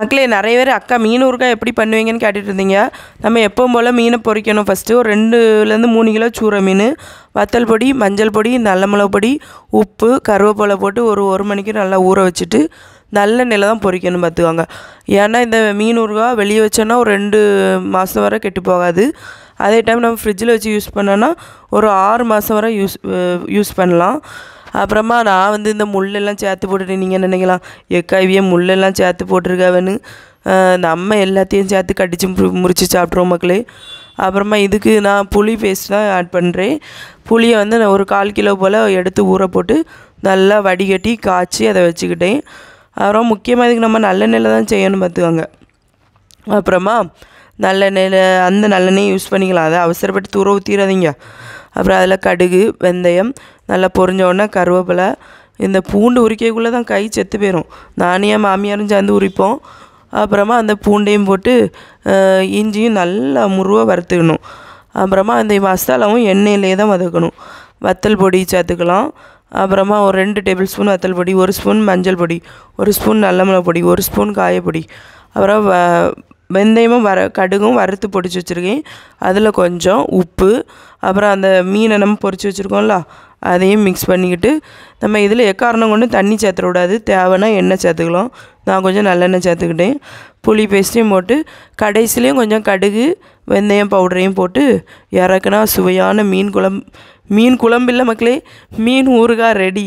மக்களே நிறைய பேர் அக்கா மீன் ஊறுகாய் எப்படி பண்ணுவீங்கன்னு கேட்டுட்டு இருந்தீங்க நம்ம எப்போவும் போல் மீனை பொறிக்கணும் ஃபஸ்ட்டு ஒரு ரெண்டுலேருந்து மூணு கிலோ சூற மீன் வத்தல் பொடி மஞ்சள் பொடி நல்ல மிளகு பொடி உப்பு கருவேப்பிலை போட்டு ஒரு ஒரு மணிக்கு நல்லா ஊற வச்சுட்டு நல்ல நிலை தான் பொறிக்கணும் பார்த்துக்காங்க ஏன்னா இந்த மீன் ஊறுகாய் வெளியே வச்சோன்னா ஒரு ரெண்டு மாதம் வரை கெட்டு போகாது அதே டைம் நம்ம ஃப்ரிட்ஜில் வச்சு யூஸ் பண்ணோன்னா ஒரு ஆறு மாதம் வரை யூஸ் யூஸ் பண்ணலாம் அப்புறமா நான் வந்து இந்த முள்ளெல்லாம் சேர்த்து போட்டுட்டு நீங்கள் நினைக்கலாம் எக்காவியே முள்ளெல்லாம் சேர்த்து போட்டிருக்காவன்னு நம்ம எல்லாத்தையும் சேர்த்து கடித்து முறிச்சு சாப்பிட்ருவோம் மக்களே அப்புறமா இதுக்கு நான் புளி பேஸ்ட் தான் ஆட் பண்ணுறேன் புளியை வந்து நான் ஒரு கால் கிலோ போல் எடுத்து ஊற போட்டு நல்லா வடிகட்டி காய்ச்சி அதை வச்சுக்கிட்டேன் அப்புறம் முக்கியமாக இதுக்கு நம்ம நல்லெண்ணெயில் தான் செய்யணும் பார்த்துக்காங்க அப்புறமா நல்லெண்ணெயில் அந்த நல்லெண்ணெய் யூஸ் பண்ணிக்கலாம் அதை அவசரப்பட்டு தூர ஊற்றிடாதீங்க அப்புறம் அதில் கடுகு வெந்தயம் நல்லா பொறிஞ்சோடனே கருவேப்பிலை இந்த பூண்டு உரிக்கக்குள்ளே தான் கை செத்து போயிடும் நானே மாமியாரும் சேர்ந்து உரிப்போம் அப்புறமா அந்த பூண்டையும் போட்டு இஞ்சியும் நல்லா முருவாக வறுத்துக்கணும் அப்புறமா அந்த மசாலாவும் எண்ணெயிலே தான் வதக்கணும் வத்தல் பொடி சேர்த்துக்கலாம் அப்புறமா ஒரு ரெண்டு டேபிள் ஸ்பூன் வத்தல் பொடி ஒரு ஸ்பூன் மஞ்சள் பொடி ஒரு ஸ்பூன் நல்ல பொடி ஒரு ஸ்பூன் காயப்பொடி அப்புறம் வெந்தயமும் வர கடுகும் வறுத்து பொடிச்சு வச்சுருக்கேன் அதில் கொஞ்சம் உப்பு அப்புறம் அந்த மீனை நம்ம பொறிச்சு வச்சுருக்கோம்ல அதையும் மிக்ஸ் பண்ணிக்கிட்டு நம்ம இதில் எக்காரணம் கொண்டு தண்ணி சேர்த்துடக்கூடாது தேவைன்னா எண்ணெய் சேர்த்துக்கலாம் நான் கொஞ்சம் நல்லெண்ணெய் சேர்த்துக்கிட்டேன் புளி பேஸ்ட்டையும் போட்டு கடைசிலையும் கொஞ்சம் கடுகு வெந்தயம் பவுடரையும் போட்டு இறக்குனா சுவையான மீன் குழம்பு மீன் குழம்பு இல்லை மக்களே மீன் ஊறுகாய் ரெடி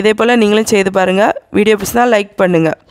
இதே போல் நீங்களும் செய்து பாருங்கள் வீடியோ பிடிச்சினா லைக் பண்ணுங்கள்